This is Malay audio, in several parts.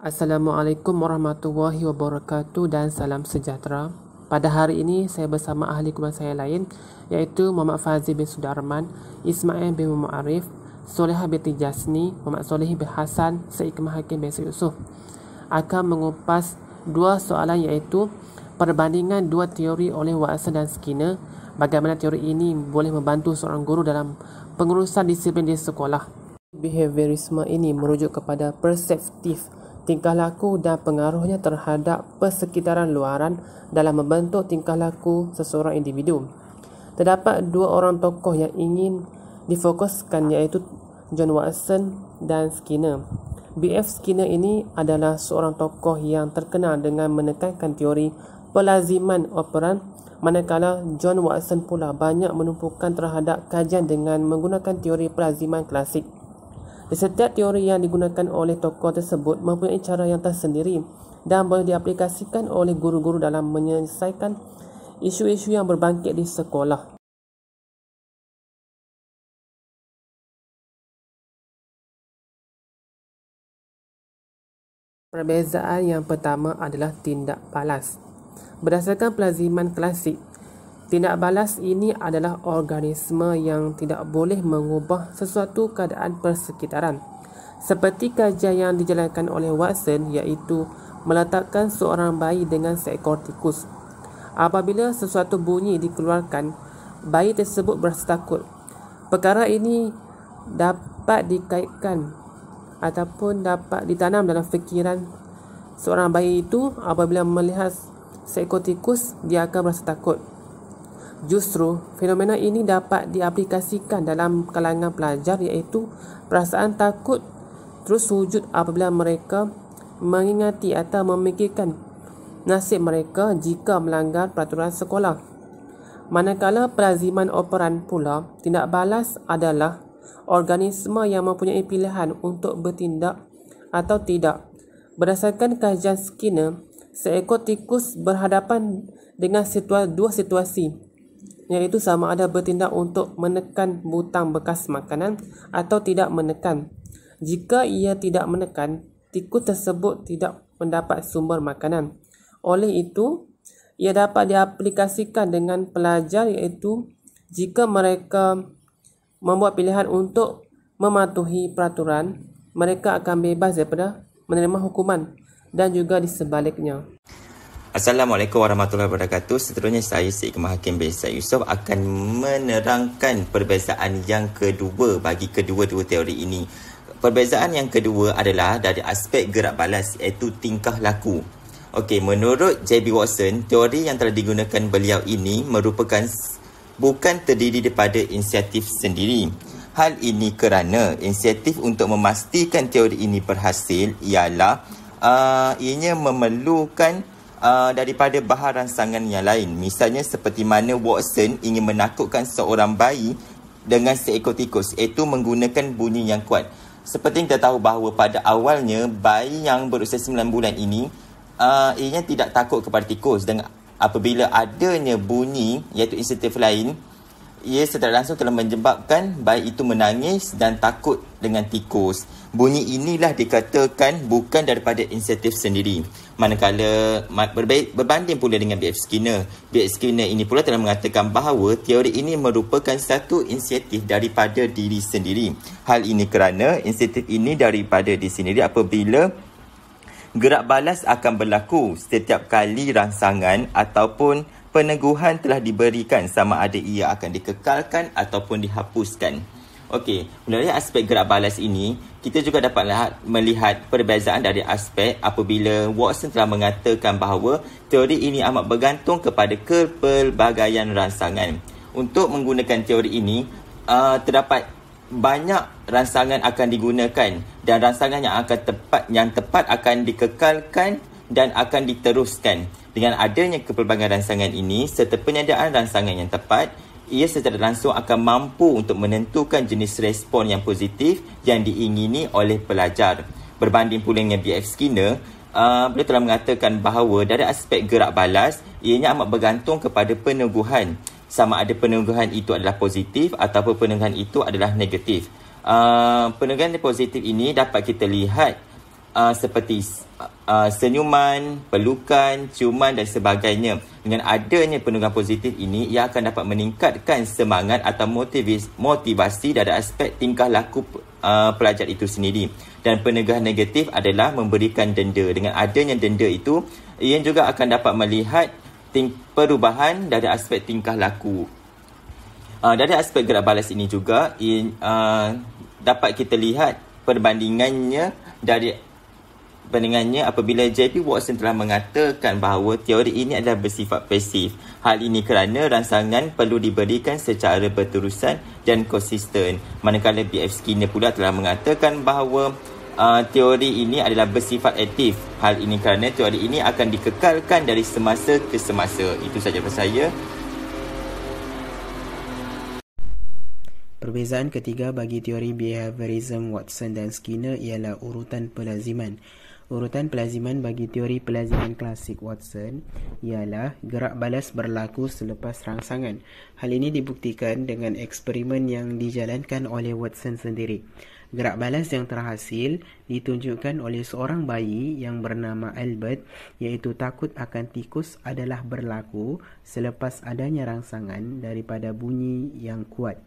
Assalamualaikum warahmatullahi wabarakatuh dan salam sejahtera. Pada hari ini saya bersama ahli kubur saya lain iaitu Muhammad Fazil bin Sudarman, Ismail bin Muhammad Arif, Solehah binti Jasni, Muhammad Solehi bin Hasan, Seikmah Hakim bin Syed Yusuf akan mengupas dua soalan iaitu perbandingan dua teori oleh Watson dan Skinner bagaimana teori ini boleh membantu seorang guru dalam pengurusan disiplin di sekolah. Behaviorisme ini merujuk kepada perspektif tingkah laku dan pengaruhnya terhadap persekitaran luaran dalam membentuk tingkah laku seseorang individu. Terdapat dua orang tokoh yang ingin difokuskan iaitu John Watson dan Skinner. B.F. Skinner ini adalah seorang tokoh yang terkenal dengan menekankan teori pelaziman operan manakala John Watson pula banyak menumpukan terhadap kajian dengan menggunakan teori pelaziman klasik. Setiap teori yang digunakan oleh tokoh tersebut mempunyai cara yang tersendiri dan boleh diaplikasikan oleh guru-guru dalam menyelesaikan isu-isu yang berbangkit di sekolah. Perbezaan yang pertama adalah tindak balas. Berdasarkan pelaziman klasik, Tindak balas ini adalah organisme yang tidak boleh mengubah sesuatu keadaan persekitaran. Seperti kajian yang dijalankan oleh Watson iaitu meletakkan seorang bayi dengan seekor tikus. Apabila sesuatu bunyi dikeluarkan, bayi tersebut berasa takut. Perkara ini dapat dikaitkan ataupun dapat ditanam dalam fikiran seorang bayi itu apabila melihat seekor tikus, dia akan berasa takut. Justru, fenomena ini dapat diaplikasikan dalam kalangan pelajar iaitu perasaan takut terus wujud apabila mereka mengingati atau memikirkan nasib mereka jika melanggar peraturan sekolah. Manakala pelaziman operan pula, tindak balas adalah organisma yang mempunyai pilihan untuk bertindak atau tidak. Berdasarkan kajian Skinner, seekor tikus berhadapan dengan situasi, dua situasi itu sama ada bertindak untuk menekan butang bekas makanan atau tidak menekan. Jika ia tidak menekan, tikus tersebut tidak mendapat sumber makanan. Oleh itu, ia dapat diaplikasikan dengan pelajar iaitu jika mereka membuat pilihan untuk mematuhi peraturan, mereka akan bebas daripada menerima hukuman dan juga di sebaliknya. Assalamualaikum warahmatullahi wabarakatuh. Seterusnya saya Syed Kemal Hakim bin Syed Yusof akan menerangkan perbezaan yang kedua bagi kedua-dua teori ini. Perbezaan yang kedua adalah dari aspek gerak balas iaitu tingkah laku. Okey, menurut J.B. Watson, teori yang telah digunakan beliau ini merupakan bukan terdiri daripada inisiatif sendiri. Hal ini kerana inisiatif untuk memastikan teori ini berhasil ialah uh, ianya memerlukan uh, daripada bahan rangsangan yang lain. Misalnya seperti mana Watson ingin menakutkan seorang bayi dengan seekor tikus iaitu menggunakan bunyi yang kuat. Seperti yang kita tahu bahawa pada awalnya bayi yang berusia 9 bulan ini uh, ianya tidak takut kepada tikus dan apabila adanya bunyi iaitu insentif lain ia secara langsung telah menjebakkan bayi itu menangis dan takut dengan tikus. Bunyi inilah dikatakan bukan daripada insentif sendiri. Manakala berbanding pula dengan B.F. Skinner. B.F. Skinner ini pula telah mengatakan bahawa teori ini merupakan satu insentif daripada diri sendiri. Hal ini kerana insentif ini daripada diri sendiri apabila gerak balas akan berlaku setiap kali rangsangan ataupun peneguhan telah diberikan sama ada ia akan dikekalkan ataupun dihapuskan. Okey, melalui aspek gerak balas ini, kita juga dapat lihat, melihat perbezaan dari aspek apabila Watson telah mengatakan bahawa teori ini amat bergantung kepada kepelbagaian rangsangan. Untuk menggunakan teori ini, uh, terdapat banyak rangsangan akan digunakan dan rangsangan yang akan tepat yang tepat akan dikekalkan dan akan diteruskan. Dengan adanya kepelbagaian rangsangan ini serta penyediaan rangsangan yang tepat, ia secara langsung akan mampu untuk menentukan jenis respon yang positif yang diingini oleh pelajar. Berbanding pula dengan BF Skinner, uh, beliau telah mengatakan bahawa dari aspek gerak balas, ianya amat bergantung kepada peneguhan. Sama ada peneguhan itu adalah positif ataupun peneguhan itu adalah negatif. Uh, peneguhan positif ini dapat kita lihat uh, seperti uh, senyuman, pelukan, ciuman dan sebagainya. Dengan adanya penunggang positif ini, ia akan dapat meningkatkan semangat atau motivis, motivasi dari aspek tingkah laku uh, pelajar itu sendiri. Dan penegahan negatif adalah memberikan denda. Dengan adanya denda itu, ia juga akan dapat melihat perubahan dari aspek tingkah laku. Uh, dari aspek gerak balas ini juga, ia, uh, dapat kita lihat perbandingannya dari pandangannya apabila JP Watson telah mengatakan bahawa teori ini adalah bersifat pasif. Hal ini kerana rangsangan perlu diberikan secara berterusan dan konsisten. Manakala BF Skinner pula telah mengatakan bahawa uh, teori ini adalah bersifat aktif. Hal ini kerana teori ini akan dikekalkan dari semasa ke semasa. Itu sahaja pada saya. Perbezaan ketiga bagi teori behaviorism Watson dan Skinner ialah urutan pelaziman. Urutan pelaziman bagi teori pelaziman klasik Watson ialah gerak balas berlaku selepas rangsangan. Hal ini dibuktikan dengan eksperimen yang dijalankan oleh Watson sendiri. Gerak balas yang terhasil ditunjukkan oleh seorang bayi yang bernama Albert iaitu takut akan tikus adalah berlaku selepas adanya rangsangan daripada bunyi yang kuat.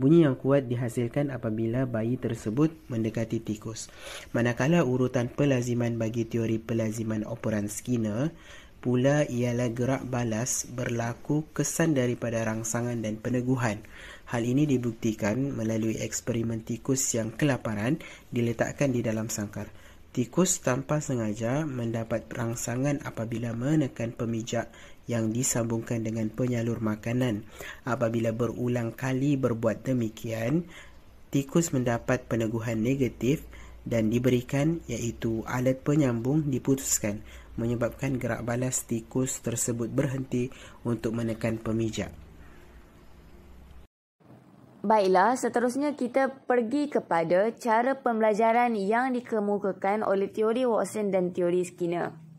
Bunyi yang kuat dihasilkan apabila bayi tersebut mendekati tikus. Manakala urutan pelaziman bagi teori pelaziman operan Skinner pula ialah gerak balas berlaku kesan daripada rangsangan dan peneguhan. Hal ini dibuktikan melalui eksperimen tikus yang kelaparan diletakkan di dalam sangkar. Tikus tanpa sengaja mendapat rangsangan apabila menekan pemijak yang disambungkan dengan penyalur makanan. Apabila berulang kali berbuat demikian, tikus mendapat peneguhan negatif dan diberikan iaitu alat penyambung diputuskan menyebabkan gerak balas tikus tersebut berhenti untuk menekan pemijak. Baiklah, seterusnya kita pergi kepada cara pembelajaran yang dikemukakan oleh teori Watson dan teori Skinner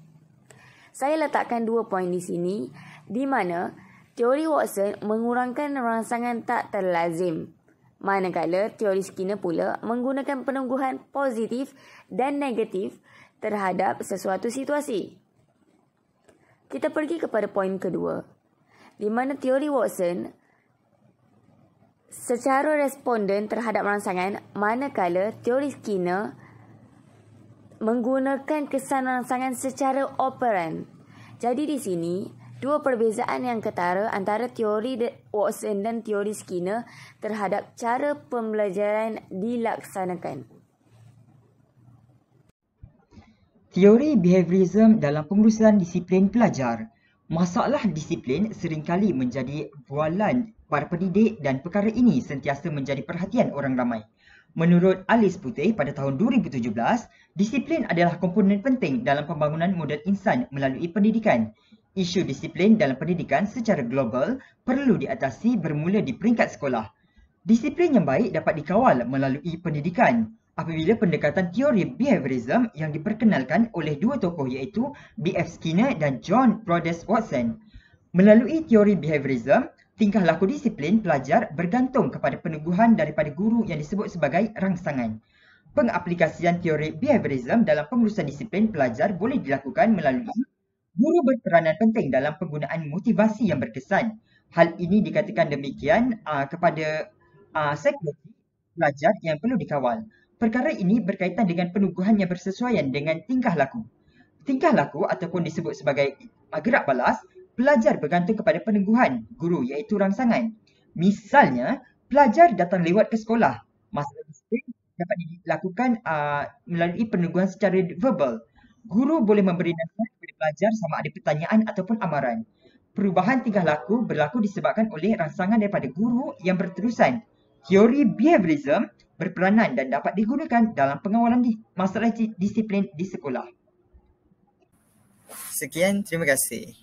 saya letakkan dua poin di sini di mana teori Watson mengurangkan rangsangan tak terlazim manakala teori Skinner pula menggunakan penungguhan positif dan negatif terhadap sesuatu situasi. Kita pergi kepada poin kedua di mana teori Watson secara responden terhadap rangsangan manakala teori Skinner menggunakan kesan rangsangan secara operan. Jadi di sini, dua perbezaan yang ketara antara teori Watson dan teori Skinner terhadap cara pembelajaran dilaksanakan. Teori behaviorism dalam pengurusan disiplin pelajar. Masalah disiplin seringkali menjadi bualan para pendidik dan perkara ini sentiasa menjadi perhatian orang ramai. Menurut Alis Putih pada tahun 2017, disiplin adalah komponen penting dalam pembangunan modal insan melalui pendidikan. Isu disiplin dalam pendidikan secara global perlu diatasi bermula di peringkat sekolah. Disiplin yang baik dapat dikawal melalui pendidikan apabila pendekatan teori behaviorism yang diperkenalkan oleh dua tokoh iaitu B.F. Skinner dan John Prodes Watson. Melalui teori behaviorism, Tingkah laku disiplin pelajar bergantung kepada peneguhan daripada guru yang disebut sebagai rangsangan. Pengaplikasian teori behaviorism dalam pengurusan disiplin pelajar boleh dilakukan melalui guru berperanan penting dalam penggunaan motivasi yang berkesan. Hal ini dikatakan demikian uh, kepada uh, ah, sekuriti pelajar yang perlu dikawal. Perkara ini berkaitan dengan peneguhan yang bersesuaian dengan tingkah laku. Tingkah laku ataupun disebut sebagai gerak balas pelajar bergantung kepada peneguhan guru iaitu rangsangan. Misalnya, pelajar datang lewat ke sekolah. Masalah disiplin dapat dilakukan uh, melalui peneguhan secara verbal. Guru boleh memberi nasihat kepada pelajar sama ada pertanyaan ataupun amaran. Perubahan tingkah laku berlaku disebabkan oleh rangsangan daripada guru yang berterusan. Teori behaviorism berperanan dan dapat digunakan dalam pengawalan di masalah disiplin di sekolah. Sekian, terima kasih.